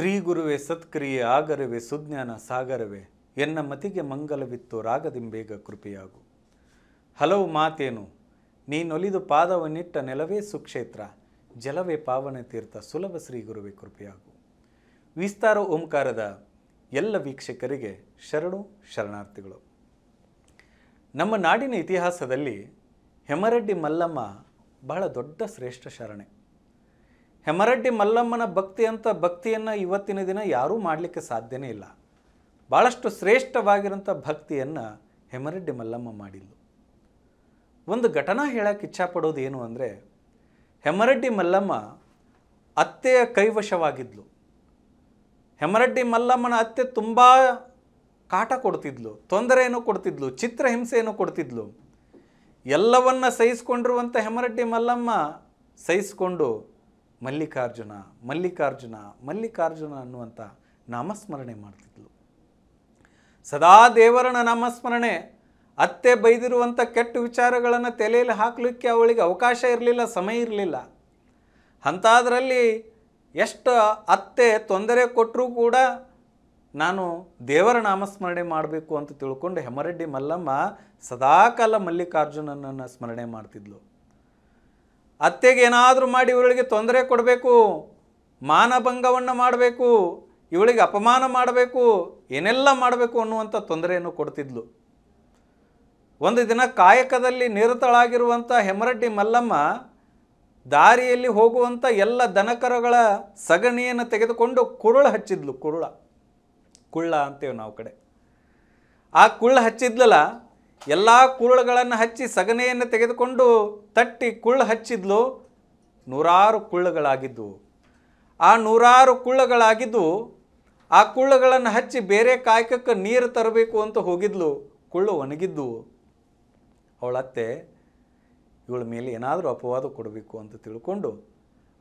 ಶ್ರೀ ಗುರುವೇ ಸತ್ಕ್ರಿಯೆ ಆಗರವೇ ಸುಜ್ಞಾನ ಸಾಗರವೇ ಎನ್ನ ಮತಿಗೆ ಮಂಗಲವಿತ್ತು ರಾಗದಿಂಬೇಗ ಕೃಪೆಯಾಗು ಹಲವು ಮಾತೇನು ನೀನೊಲಿದು ಪಾದವನ್ನಿಟ್ಟ ನೆಲವೇ ಸುಕ್ಷೇತ್ರ ಜಲವೇ ಪಾವನೆ ತೀರ್ಥ ಸುಲಭ ಶ್ರೀ ಗುರುವೇ ಕೃಪೆಯಾಗು ವಿಸ್ತಾರ ಓಂಕಾರದ ಎಲ್ಲ ವೀಕ್ಷಕರಿಗೆ ಶರಣು ಶರಣಾರ್ಥಿಗಳು ನಮ್ಮ ನಾಡಿನ ಇತಿಹಾಸದಲ್ಲಿ ಹೆಮರೆಡ್ಡಿ ಮಲ್ಲಮ್ಮ ಬಹಳ ದೊಡ್ಡ ಶ್ರೇಷ್ಠ ಶರಣೆ ಹೆಮರಡ್ಡಿ ಮಲ್ಲಮ್ಮನ ಭಕ್ತಿ ಅಂತ ಭಕ್ತಿಯನ್ನು ಇವತ್ತಿನ ದಿನ ಯಾರೂ ಮಾಡಲಿಕ್ಕೆ ಸಾಧ್ಯನೇ ಇಲ್ಲ ಭಾಳಷ್ಟು ಶ್ರೇಷ್ಠವಾಗಿರುವಂಥ ಭಕ್ತಿಯನ್ನು ಹೆಮರಡ್ಡಿ ಮಲ್ಲಮ್ಮ ಮಾಡಿದ್ಲು ಒಂದು ಘಟನಾ ಹೇಳಕ್ಕೆ ಇಚ್ಛಾಪಡೋದು ಏನು ಅಂದರೆ ಹೆಮರಡ್ಡಿ ಮಲ್ಲಮ್ಮ ಅತ್ತೆಯ ಕೈವಶವಾಗಿದ್ಲು ಹೆಮರಡ್ಡಿ ಮಲ್ಲಮ್ಮನ ಅತ್ತೆ ತುಂಬ ಕಾಟ ಕೊಡ್ತಿದ್ಲು ತೊಂದರೆಯನ್ನು ಕೊಡ್ತಿದ್ಲು ಚಿತ್ರಹಿಂಸೆಯನ್ನು ಕೊಡ್ತಿದ್ಲು ಎಲ್ಲವನ್ನು ಸಹಿಸಿಕೊಂಡಿರುವಂಥ ಹೆಮರಡ್ಡಿ ಮಲ್ಲಮ್ಮ ಸಹಿಸಿಕೊಂಡು ಮಲ್ಲಿಕಾರ್ಜುನ ಮಲ್ಲಿಕಾರ್ಜುನ ಮಲ್ಲಿಕಾರ್ಜುನ ಅನ್ನುವಂಥ ನಾಮಸ್ಮರಣೆ ಮಾಡ್ತಿದ್ಲು ಸದಾ ದೇವರನ ನಾಮಸ್ಮರಣೆ ಅತ್ತೆ ಬೈದಿರುವಂಥ ಕೆಟ್ಟ ವಿಚಾರಗಳನ್ನು ತಲೆಯಲ್ಲಿ ಹಾಕಲಿಕ್ಕೆ ಅವಳಿಗೆ ಅವಕಾಶ ಇರಲಿಲ್ಲ ಸಮಯ ಇರಲಿಲ್ಲ ಅಂಥದ್ರಲ್ಲಿ ಎಷ್ಟು ಅತ್ತೆ ತೊಂದರೆ ಕೊಟ್ಟರೂ ಕೂಡ ನಾನು ದೇವರ ನಾಮಸ್ಮರಣೆ ಮಾಡಬೇಕು ಅಂತ ತಿಳ್ಕೊಂಡು ಹೆಮರೆಡ್ಡಿ ಮಲ್ಲಮ್ಮ ಸದಾಕಾಲ ಮಲ್ಲಿಕಾರ್ಜುನನನ್ನು ಸ್ಮರಣೆ ಮಾಡ್ತಿದ್ಲು ಅತ್ತೆಗೆ ಏನಾದರೂ ಮಾಡಿ ಇವಳಿಗೆ ತೊಂದರೆ ಕೊಡಬೇಕು ಮಾನಭಂಗವನ್ನು ಮಾಡಬೇಕು ಇವಳಿಗೆ ಅಪಮಾನ ಮಾಡಬೇಕು ಏನೆಲ್ಲ ಮಾಡಬೇಕು ಅನ್ನುವಂಥ ತೊಂದರೆಯನ್ನು ಕೊಡ್ತಿದ್ಲು ಒಂದು ದಿನ ಕಾಯಕದಲ್ಲಿ ನಿರತಳಾಗಿರುವಂಥ ಹೆಮರಡ್ಡಿ ಮಲ್ಲಮ್ಮ ದಾರಿಯಲ್ಲಿ ಹೋಗುವಂಥ ಎಲ್ಲ ದನಕರಗಳ ಸಗಣಿಯನ್ನು ತೆಗೆದುಕೊಂಡು ಕುರುಳ ಹಚ್ಚಿದ್ಲು ಕುರುಳ ಕುಳ್ಳ ಅಂತೇವೆ ನಾವು ಕಡೆ ಆ ಕುಳ್ಳ ಹಚ್ಚಿದ್ಲಲ್ಲ ಎಲ್ಲ ಕುರುಳುಗಳನ್ನು ಹಚ್ಚಿ ಸಗಣೆಯನ್ನು ತೆಗೆದುಕೊಂಡು ತಟ್ಟಿ ಕುಳ್ಳು ಹಚ್ಚಿದ್ಲು ನೂರಾರು ಕುಳ್ಳುಗಳಾಗಿದ್ದವು ಆ ನೂರಾರು ಕುಳ್ಳುಗಳಾಗಿದ್ದು ಆ ಕುಳ್ಳಗಳನ್ನು ಹಚ್ಚಿ ಬೇರೆ ಕಾಯಕಕ್ಕೆ ನೀರು ತರಬೇಕು ಅಂತ ಹೋಗಿದ್ಲು ಕುಳ್ಳು ಒಣಗಿದ್ದವು ಅವಳತ್ತೆ ಇವಳ ಮೇಲೆ ಏನಾದರೂ ಅಪವಾದ ಕೊಡಬೇಕು ಅಂತ ತಿಳ್ಕೊಂಡು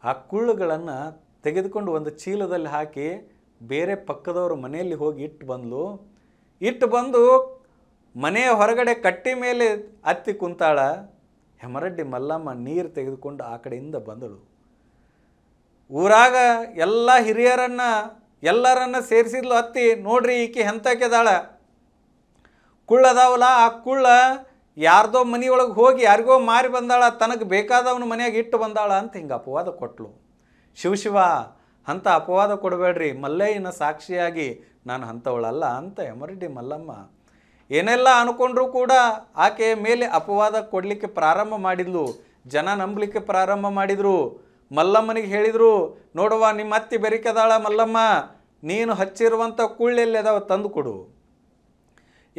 ಆ ಕುಳ್ಳುಗಳನ್ನು ತೆಗೆದುಕೊಂಡು ಒಂದು ಚೀಲದಲ್ಲಿ ಹಾಕಿ ಬೇರೆ ಪಕ್ಕದವರು ಮನೆಯಲ್ಲಿ ಹೋಗಿ ಇಟ್ಟು ಬಂದಳು ಇಟ್ಟು ಬಂದು ಮನೆಯ ಹೊರಗಡೆ ಕಟ್ಟಿ ಮೇಲೆ ಅತ್ತಿ ಕುಂತಾಳ ಹೆಮರಡ್ಡಿ ಮಲ್ಲಮ್ಮ ನೀರು ತೆಗೆದುಕೊಂಡು ಆ ಕಡೆಯಿಂದ ಬಂದಳು ಊರಾಗ ಎಲ್ಲ ಹಿರಿಯರನ್ನು ಎಲ್ಲರನ್ನ ಸೇರಿಸಿದ್ಲು ಅತ್ತಿ ನೋಡ್ರಿ ಈಕೆ ಹೆಂತಕ್ಕೆದಾಳ ಕುಳ್ಳದಾವಲ್ಲ ಆ ಕುಳ್ಳ ಯಾರ್ದೋ ಮನೆಯೊಳಗೆ ಹೋಗಿ ಯಾರಿಗೋ ಮಾರಿ ಬಂದಾಳ ತನಗೆ ಬೇಕಾದವನು ಮನೆಯಾಗ ಇಟ್ಟು ಬಂದಾಳ ಅಂತ ಹಿಂಗೆ ಅಪವಾದ ಕೊಟ್ಲು ಶಿವಶಿವ ಅಂತ ಅಪವಾದ ಕೊಡಬೇಡ್ರಿ ಮಲ್ಲಯ್ಯನ ಸಾಕ್ಷಿಯಾಗಿ ನಾನು ಅಂಥವಳಲ್ಲ ಅಂತ ಹೆಮರಡ್ಡಿ ಮಲ್ಲಮ್ಮ ಏನೆಲ್ಲ ಅನ್ಕೊಂಡ್ರೂ ಕೂಡ ಆಕೆಯ ಮೇಲೆ ಅಪವಾದ ಕೊಡಲಿಕ್ಕೆ ಪ್ರಾರಂಭ ಮಾಡಿದ್ಲು ಜನ ನಂಬಲಿಕ್ಕೆ ಪ್ರಾರಂಭ ಮಾಡಿದರು ಮಲ್ಲಮ್ಮನಿಗೆ ಹೇಳಿದರು ನೋಡುವ ನಿಮ್ಮ ಅತ್ತಿ ಬೆರಿಕದಾಳ ಮಲ್ಲಮ್ಮ ನೀನು ಹಚ್ಚಿರುವಂಥ ಕುಳ್ಳೆಲ್ಲಿ ಅದಾವ ತಂದು ಕೊಡು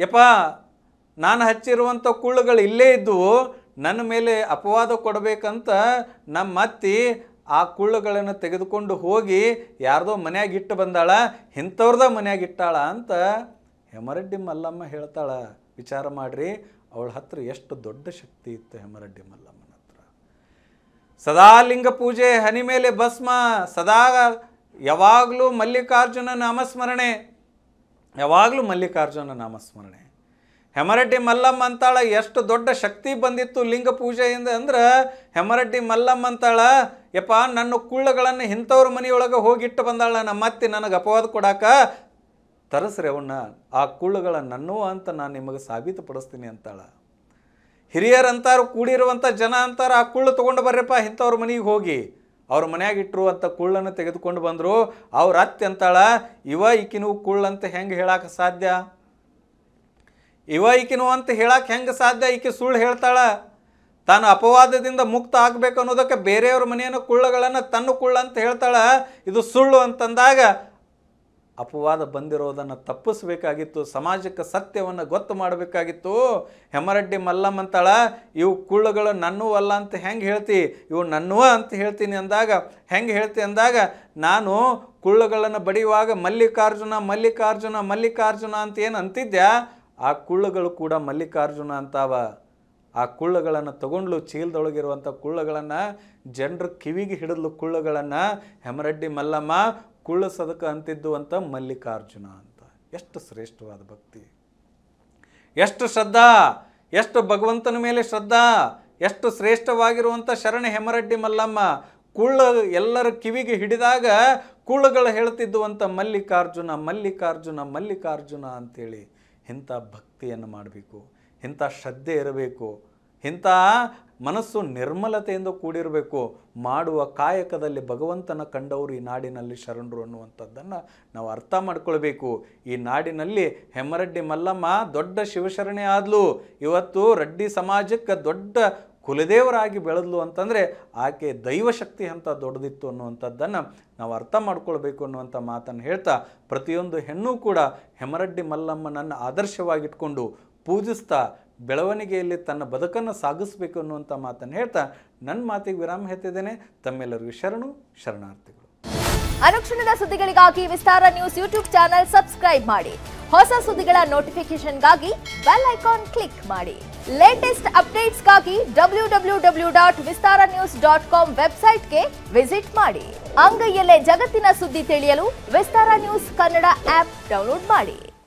ಯಪ್ಪ ನಾನು ಹಚ್ಚಿರುವಂಥ ಕುಳ್ಳುಗಳು ಇಲ್ಲೇ ಇದ್ದವು ನನ್ನ ಮೇಲೆ ಅಪವಾದ ಕೊಡಬೇಕಂತ ನಮ್ಮ ಅತ್ತಿ ಆ ಕುಳ್ಳುಗಳನ್ನು ತೆಗೆದುಕೊಂಡು ಹೋಗಿ ಯಾರ್ದೋ ಮನ್ಯಾಗಿಟ್ಟು ಬಂದಾಳ ಇಂಥವ್ರದ ಮನ್ಯಾಗಿಟ್ಟಾಳ ಅಂತ ಹೆಮರಡ್ಡಿ ಮಲ್ಲಮ್ಮ ಹೇಳ್ತಾಳೆ ವಿಚಾರ ಮಾಡ್ರಿ ಅವಳ ಹತ್ರ ಎಷ್ಟು ದೊಡ್ಡ ಶಕ್ತಿ ಇತ್ತು ಹೆಮರಡ್ಡಿ ಮಲ್ಲಮ್ಮನ ಹತ್ರ ಸದಾ ಲಿಂಗ ಪೂಜೆ ಹನಿ ಮೇಲೆ ಭಸ್ಮ ಸದಾ ಯಾವಾಗಲೂ ಮಲ್ಲಿಕಾರ್ಜುನ ನಾಮಸ್ಮರಣೆ ಯಾವಾಗಲೂ ಮಲ್ಲಿಕಾರ್ಜುನ ನಾಮಸ್ಮರಣೆ ಹೆಮರಡ್ಡಿ ಮಲ್ಲಮ್ಮ ಅಂತಾಳ ಎಷ್ಟು ದೊಡ್ಡ ಶಕ್ತಿ ಬಂದಿತ್ತು ಲಿಂಗ ಪೂಜೆಯಿಂದ ಅಂದ್ರೆ ಹೆಮರಡ್ಡಿ ಮಲ್ಲಮ್ಮ ಅಂತಾಳ ಯಪ್ಪ ನನ್ನ ಕುಳ್ಳಗಳನ್ನು ಇಂಥವ್ರ ಮನೆಯೊಳಗೆ ಹೋಗಿಟ್ಟು ಬಂದಾಳ ನಮ್ಮತ್ತೆ ನನಗೆ ಅಪವಾದ ಕೊಡಾಕ ತರಸ್ರಿ ಅವನ್ನ ಆ ಕುಳ್ಳುಗಳ ನನ್ನೋ ಅಂತ ನಾನು ನಿಮಗೆ ಸಾಬೀತುಪಡಿಸ್ತೀನಿ ಅಂತಾಳ ಹಿರಿಯರಂತಾರು ಕೂಡಿರುವಂಥ ಜನ ಅಂತಾರ ಆ ಕುಳ್ಳು ತೊಗೊಂಡು ಬರ್ರಪ್ಪ ಇಂಥವ್ರ ಮನೆಗೆ ಹೋಗಿ ಅವ್ರ ಮನೆಯಾಗಿಟ್ಟರು ಅಂತ ಕುಳ್ಳನ್ನು ತೆಗೆದುಕೊಂಡು ಬಂದರು ಅವ್ರ ಅತ್ತೆ ಅಂತಾಳ ಇವ ಈಕಿನೂ ಅಂತ ಹೆಂಗೆ ಹೇಳಕ್ಕೆ ಸಾಧ್ಯ ಇವ ಈಕಿನೂ ಅಂತ ಹೇಳಕ್ಕೆ ಹೆಂಗೆ ಸಾಧ್ಯ ಈಕೆ ಸುಳ್ಳು ಹೇಳ್ತಾಳ ತಾನು ಅಪವಾದದಿಂದ ಮುಕ್ತ ಆಗಬೇಕು ಅನ್ನೋದಕ್ಕೆ ಬೇರೆಯವ್ರ ಮನೆಯನ್ನು ಕುಳ್ಳುಗಳನ್ನು ತನ್ನ ಕುಳ್ಳ ಅಂತ ಹೇಳ್ತಾಳ ಇದು ಸುಳ್ಳು ಅಂತಂದಾಗ ಅಪವಾದ ಬಂದಿರೋದನ್ನು ತಪ್ಪಿಸ್ಬೇಕಾಗಿತ್ತು ಸಮಾಜಕ್ಕೆ ಸತ್ಯವನ್ನು ಗೊತ್ತು ಮಾಡಬೇಕಾಗಿತ್ತು ಹೆಮರಡ್ಡಿ ಅಂತಾಳ ಇವು ಕುಳ್ಳುಗಳು ನನ್ನೂ ಅಲ್ಲ ಅಂತ ಹೆಂಗೆ ಹೇಳ್ತಿ ಇವು ನನ್ನೂ ಅಂತ ಹೇಳ್ತೀನಿ ಅಂದಾಗ ಹೆಂಗೆ ಹೇಳ್ತಿ ಅಂದಾಗ ನಾನು ಕುಳ್ಳುಗಳನ್ನು ಬಡಿಯುವಾಗ ಮಲ್ಲಿಕಾರ್ಜುನ ಮಲ್ಲಿಕಾರ್ಜುನ ಮಲ್ಲಿಕಾರ್ಜುನ ಅಂತ ಏನು ಅಂತಿದ್ದೆ ಆ ಕುಳ್ಳುಗಳು ಕೂಡ ಮಲ್ಲಿಕಾರ್ಜುನ ಅಂತಾವ ಆ ಕುಳ್ಳಗಳನ್ನು ತಗೊಂಡ್ಲು ಚೀಲದೊಳಗಿರುವಂಥ ಕುಳ್ಳಗಳನ್ನು ಜನರು ಕಿವಿಗೆ ಹಿಡಿದ್ಲು ಕುಳ್ಳಗಳನ್ನು ಹೆಮರಡ್ಡಿ ಮಲ್ಲಮ್ಮ ಕುಳ್ಳ ಸದಕ ಅಂತಿದ್ದು ಅಂತ ಮಲ್ಲಿಕಾರ್ಜುನ ಅಂತ ಎಷ್ಟು ಶ್ರೇಷ್ಠವಾದ ಭಕ್ತಿ ಎಷ್ಟು ಶ್ರದ್ಧಾ ಎಷ್ಟು ಭಗವಂತನ ಮೇಲೆ ಶ್ರದ್ಧಾ ಎಷ್ಟು ಶ್ರೇಷ್ಠವಾಗಿರುವಂಥ ಶರಣ ಹೆಮರಡ್ಡಿ ಮಲ್ಲಮ್ಮ ಕುಳ್ಳ ಎಲ್ಲರ ಕಿವಿಗೆ ಹಿಡಿದಾಗ ಕುಳ್ಳಗಳು ಹೇಳ್ತಿದ್ದು ಅಂತ ಮಲ್ಲಿಕಾರ್ಜುನ ಮಲ್ಲಿಕಾರ್ಜುನ ಮಲ್ಲಿಕಾರ್ಜುನ ಅಂಥೇಳಿ ಇಂಥ ಭಕ್ತಿಯನ್ನು ಮಾಡಬೇಕು ಇಂಥ ಶ್ರದ್ಧೆ ಇರಬೇಕು ಇಂಥ ಮನಸ್ಸು ನಿರ್ಮಲತೆಯಿಂದ ಕೂಡಿರಬೇಕು ಮಾಡುವ ಕಾಯಕದಲ್ಲಿ ಭಗವಂತನ ಕಂಡವರು ಈ ನಾಡಿನಲ್ಲಿ ಶರಣರು ಅನ್ನುವಂಥದ್ದನ್ನು ನಾವು ಅರ್ಥ ಮಾಡ್ಕೊಳ್ಬೇಕು ಈ ನಾಡಿನಲ್ಲಿ ಹೆಮ್ಮರಡ್ಡಿ ಮಲ್ಲಮ್ಮ ದೊಡ್ಡ ಶಿವಶರಣೆ ಆದಲು ಇವತ್ತು ರೆಡ್ಡಿ ಸಮಾಜಕ್ಕೆ ದೊಡ್ಡ ಕುಲದೇವರಾಗಿ ಬೆಳೆದ್ಲು ಅಂತಂದರೆ ಆಕೆ ದೈವಶಕ್ತಿ ಅಂತ ದೊಡ್ಡದಿತ್ತು ಅನ್ನುವಂಥದ್ದನ್ನು ನಾವು ಅರ್ಥ ಮಾಡ್ಕೊಳ್ಬೇಕು ಅನ್ನುವಂಥ ಮಾತನ್ನು ಹೇಳ್ತಾ ಪ್ರತಿಯೊಂದು ಹೆಣ್ಣು ಕೂಡ ಹೆಮರಡ್ಡಿ ಮಲ್ಲಮ್ಮನನ್ನು ಆದರ್ಶವಾಗಿಟ್ಕೊಂಡು ಪೂಜಿಸ್ತಾ ಬೆಳವಣಿಗೆಯಲ್ಲಿ ತನ್ನ ಬದುಕನ್ನು ಸಾಗಿಸ್ಬೇಕು ಅನ್ನುವಂಥ ಮಾತನ್ನು ಹೇಳ್ತಾ ನನ್ನ ಮಾತಿಗೆ ವಿರಾಮ ಹೇಳ್ತಿದ್ದೇನೆ ತಮ್ಮೆಲ್ಲರಿಗೂ ಶರಣು ಶರಣಾರ್ಥಿಗಳು ಅನುಕ್ಷಣದ ಸುದ್ದಿಗಳಿಗಾಗಿ Vistara news YouTube channel subscribe ಮಾಡಿ ಹೊಸ ಸುದ್ದಿಗಳ ನೋಟಿಫಿಕೇಶನ್ಗಾಗಿ ಬೆಲ್ ಐಕಾನ್ ಕ್ಲಿಕ್ ಮಾಡಿ ಲೇಟೆಸ್ಟ್ ಅಪ್ಡೇಟ್ಸ್ಗಾಗಿ W W W dot Vistara news dot com ವೆಬ್ಸೈಟ್ಗೆ ವಿಸಿಟ್ ಮಾಡಿ ಅಂಗೈಯಲ್ಲೇ ಜಗತ್ತಿನ ಸುದ್ದಿ ತಿಳಿಯಲು Vistara news Kannada app download ಮಾಡಿ